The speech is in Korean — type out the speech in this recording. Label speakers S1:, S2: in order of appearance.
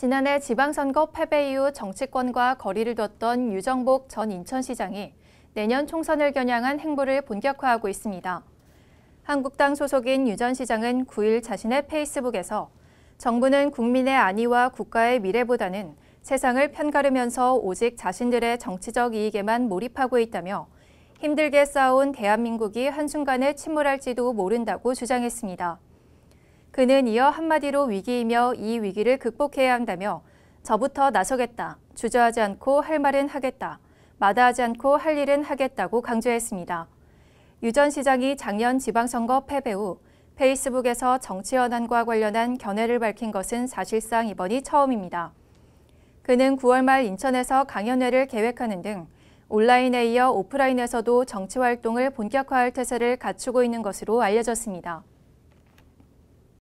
S1: 지난해 지방선거 패배 이후 정치권과 거리를 뒀던 유정복 전 인천시장이 내년 총선을 겨냥한 행보를 본격화하고 있습니다. 한국당 소속인 유전 시장은 9일 자신의 페이스북에서 정부는 국민의 안위와 국가의 미래보다는 세상을 편가르면서 오직 자신들의 정치적 이익에만 몰입하고 있다며 힘들게 싸운 대한민국이 한순간에 침몰할지도 모른다고 주장했습니다. 그는 이어 한마디로 위기이며 이 위기를 극복해야 한다며 저부터 나서겠다, 주저하지 않고 할 말은 하겠다, 마다하지 않고 할 일은 하겠다고 강조했습니다. 유전 시장이 작년 지방선거 패배 후 페이스북에서 정치 현안과 관련한 견해를 밝힌 것은 사실상 이번이 처음입니다. 그는 9월 말 인천에서 강연회를 계획하는 등 온라인에 이어 오프라인에서도 정치 활동을 본격화할 태세를 갖추고 있는 것으로 알려졌습니다.